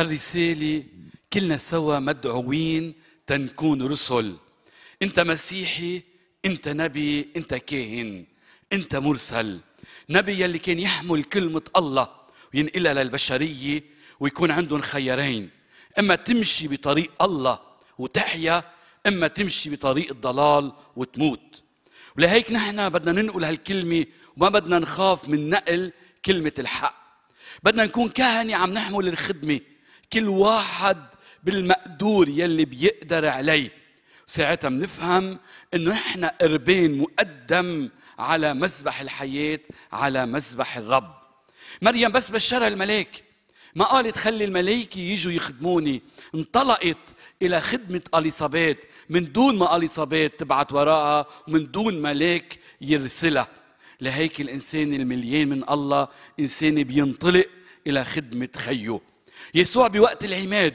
الرسالة كلنا سوا مدعوين تنكون رسل أنت مسيحي أنت نبي أنت كاهن أنت مرسل نبي يلي كان يحمل كلمة الله وينقلها للبشرية ويكون عندهم خيارين إما تمشي بطريق الله وتحيا إما تمشي بطريق الضلال وتموت ولهيك نحن بدنا ننقل هالكلمة وما بدنا نخاف من نقل كلمة الحق بدنا نكون كهنة عم نحمل الخدمة كل واحد بالمقدور يلي بيقدر عليه ساعتها بنفهم انه احنا قربين مقدم على مسبح الحياه على مسبح الرب مريم بس بشرها الملاك ما قالت خلي الملائكة يجوا يخدموني انطلقت إلى خدمة أليصابات من دون ما أليصابات تبعت وراها ومن دون ملاك يرسلها لهيك الإنسان المليان من الله إنسان بينطلق إلى خدمة خيه يسوع بوقت العماد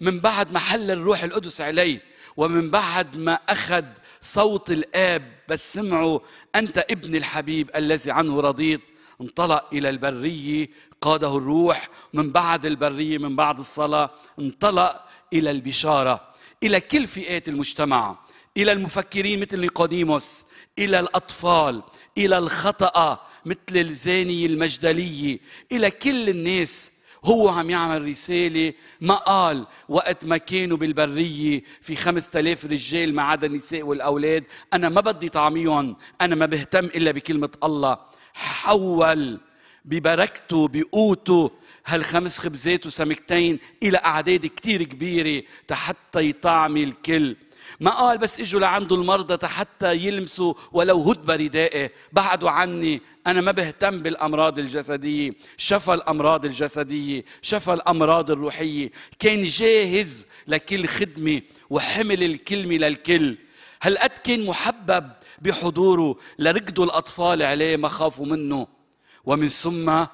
من بعد ما حل الروح القدس عليه ومن بعد ما أخذ صوت الآب بس سمعوا أنت ابن الحبيب الذي عنه رضيت انطلق إلى البرية قاده الروح من بعد البرية من بعد الصلاة انطلق إلى البشارة إلى كل فئات المجتمع إلى المفكرين مثل نيقوديموس إلى الأطفال إلى الخطأ مثل الزانية المجدلية إلى كل الناس هو عم يعمل رسالة ما قال وقت ما كانوا بالبرية في خمسة آلاف رجال ما عدا النساء والأولاد أنا ما بدي طعميهم أنا ما بهتم إلا بكلمة الله حول ببركته بقوته هالخمس خبزات وسمكتين إلى أعداد كتير كبيرة حتى يطعمي الكل ما قال بس اجوا لعنده المرضى حتى يلمسوا ولو هد بردائه بعدوا عني انا ما بهتم بالامراض الجسديه شفى الامراض الجسديه شفى الامراض الروحيه كان جاهز لكل خدمه وحمل الكلمه للكل هل قد كان محبب بحضوره لركضوا الاطفال عليه ما خافوا منه ومن ثم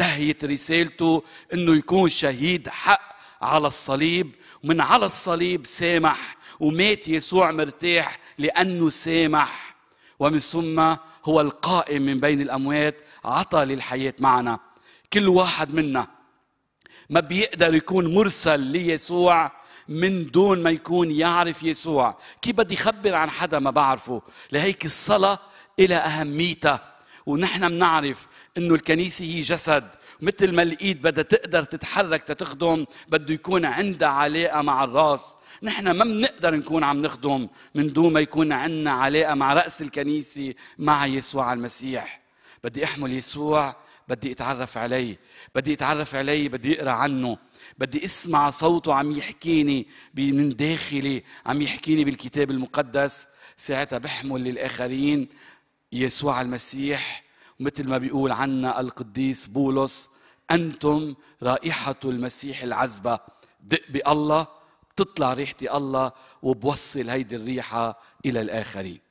انتهيت رسالته انه يكون شهيد حق على الصليب ومن على الصليب سامح ومات يسوع مرتاح لانه سامح ومن ثم هو القائم من بين الاموات عطى للحياه معنا كل واحد منا ما بيقدر يكون مرسل ليسوع من دون ما يكون يعرف يسوع كيف بدي خبر عن حدا ما بعرفه لهيك الصلاه إلى أهميتها ونحن بنعرف انه الكنيسه هي جسد مثل ما الايد بدها تقدر تتحرك تتخدم بده يكون عندها علاقه مع الراس نحن ما بنقدر نكون عم نخدم من دون ما يكون عندنا علاقه مع راس الكنيسه مع يسوع المسيح بدي احمل يسوع بدي اتعرف عليه بدي اتعرف عليه بدي اقرا عنه بدي اسمع صوته عم يحكيني من داخلي عم يحكيني بالكتاب المقدس ساعتها بحمل للاخرين يسوع المسيح مثل ما بيقول عنا القديس بولس أنتم رائحة المسيح العذبة دق بالله بتطلع ريحه الله وبوصل هيدي الريحة إلى الآخرين